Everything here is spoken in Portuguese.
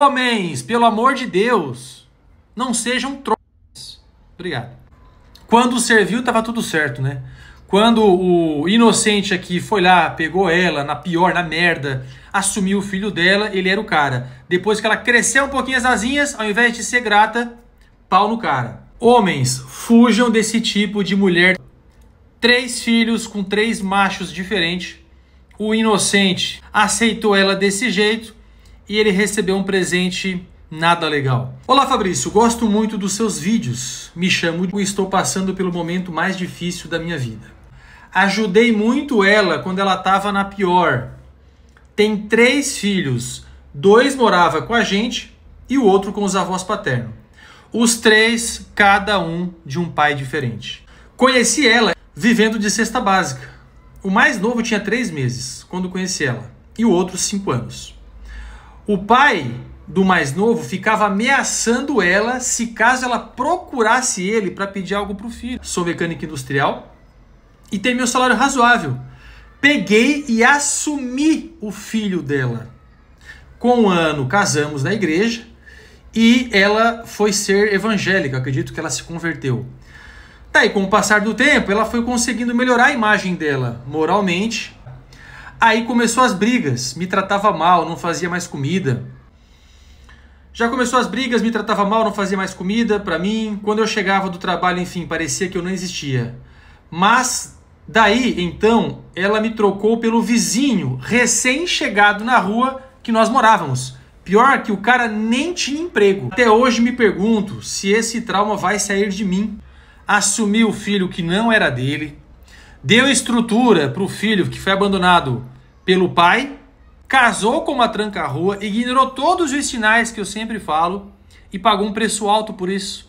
Homens, pelo amor de Deus, não sejam trouxas. Obrigado. Quando serviu, estava tudo certo, né? Quando o inocente aqui foi lá, pegou ela na pior, na merda, assumiu o filho dela, ele era o cara. Depois que ela cresceu um pouquinho as asinhas, ao invés de ser grata, pau no cara. Homens, fujam desse tipo de mulher. Três filhos com três machos diferentes. O inocente aceitou ela desse jeito e ele recebeu um presente nada legal. Olá Fabrício, gosto muito dos seus vídeos. Me chamo e estou passando pelo momento mais difícil da minha vida. Ajudei muito ela quando ela estava na pior. Tem três filhos, dois morava com a gente e o outro com os avós paternos. Os três, cada um de um pai diferente. Conheci ela vivendo de cesta básica. O mais novo tinha três meses quando conheci ela e o outro cinco anos. O pai do mais novo ficava ameaçando ela se caso ela procurasse ele para pedir algo para o filho. Sou mecânico industrial e tenho meu salário razoável. Peguei e assumi o filho dela. Com um ano casamos na igreja e ela foi ser evangélica, acredito que ela se converteu. Tá, e com o passar do tempo, ela foi conseguindo melhorar a imagem dela moralmente Aí começou as brigas, me tratava mal, não fazia mais comida. Já começou as brigas, me tratava mal, não fazia mais comida para mim. Quando eu chegava do trabalho, enfim, parecia que eu não existia. Mas daí, então, ela me trocou pelo vizinho recém-chegado na rua que nós morávamos. Pior que o cara nem tinha emprego. Até hoje me pergunto se esse trauma vai sair de mim. Assumi o filho que não era dele, deu estrutura para o filho que foi abandonado pelo pai, casou com uma tranca-rua, ignorou todos os sinais que eu sempre falo e pagou um preço alto por isso.